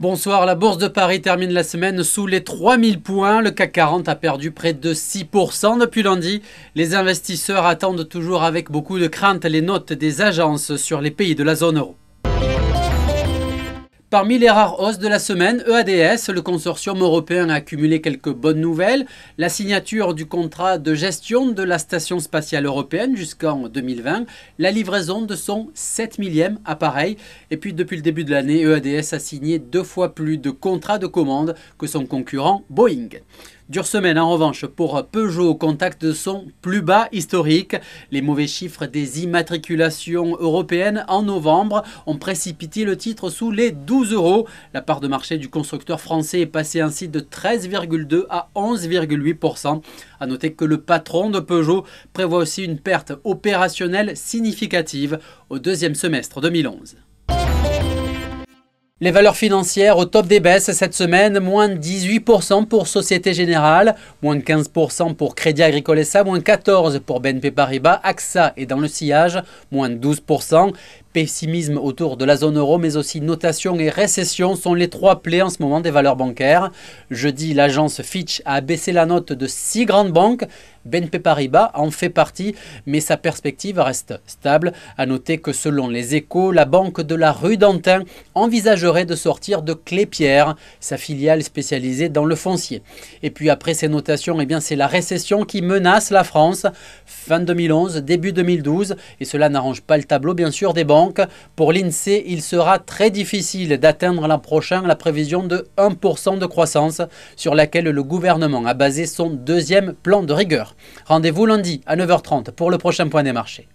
Bonsoir, la bourse de Paris termine la semaine sous les 3000 points. Le CAC 40 a perdu près de 6% depuis lundi. Les investisseurs attendent toujours avec beaucoup de crainte les notes des agences sur les pays de la zone euro. Parmi les rares hausses de la semaine, EADS, le consortium européen, a accumulé quelques bonnes nouvelles. La signature du contrat de gestion de la Station spatiale européenne jusqu'en 2020, la livraison de son 7 millième appareil. Et puis depuis le début de l'année, EADS a signé deux fois plus de contrats de commande que son concurrent Boeing. Dure semaine hein, en revanche pour Peugeot, contact de son plus bas historique. Les mauvais chiffres des immatriculations européennes en novembre ont précipité le titre sous les 12 euros. La part de marché du constructeur français est passée ainsi de 13,2 à 11,8%. A noter que le patron de Peugeot prévoit aussi une perte opérationnelle significative au deuxième semestre 2011. Les valeurs financières au top des baisses cette semaine, moins de 18% pour Société Générale, moins de 15% pour Crédit Agricole SA, moins 14% pour BNP Paribas, AXA et dans le sillage, moins de 12%. Pessimisme autour de la zone euro, mais aussi notation et récession sont les trois plaies en ce moment des valeurs bancaires. Jeudi, l'agence Fitch a baissé la note de six grandes banques. BNP Paribas en fait partie, mais sa perspective reste stable. A noter que selon les échos, la banque de la rue d'Antin envisagerait de sortir de Clépierre, sa filiale spécialisée dans le foncier. Et puis après ces notations, eh c'est la récession qui menace la France. Fin 2011, début 2012, et cela n'arrange pas le tableau bien sûr des banques donc, pour l'INSEE, il sera très difficile d'atteindre l'an prochain la prévision de 1% de croissance sur laquelle le gouvernement a basé son deuxième plan de rigueur. Rendez-vous lundi à 9h30 pour le prochain point des marchés.